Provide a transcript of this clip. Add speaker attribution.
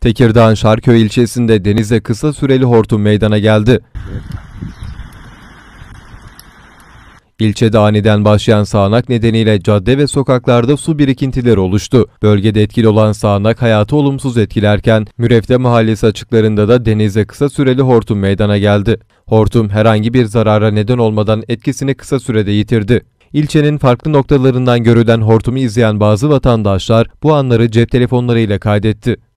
Speaker 1: Tekirdağ Şarköy ilçesinde denize kısa süreli hortum meydana geldi. İlçede aniden başlayan sağanak nedeniyle cadde ve sokaklarda su birikintileri oluştu. Bölgede etkili olan sağanak hayatı olumsuz etkilerken Mürefte Mahallesi açıklarında da denize kısa süreli hortum meydana geldi. Hortum herhangi bir zarara neden olmadan etkisini kısa sürede yitirdi. İlçenin farklı noktalarından görülen hortumu izleyen bazı vatandaşlar bu anları cep telefonlarıyla kaydetti.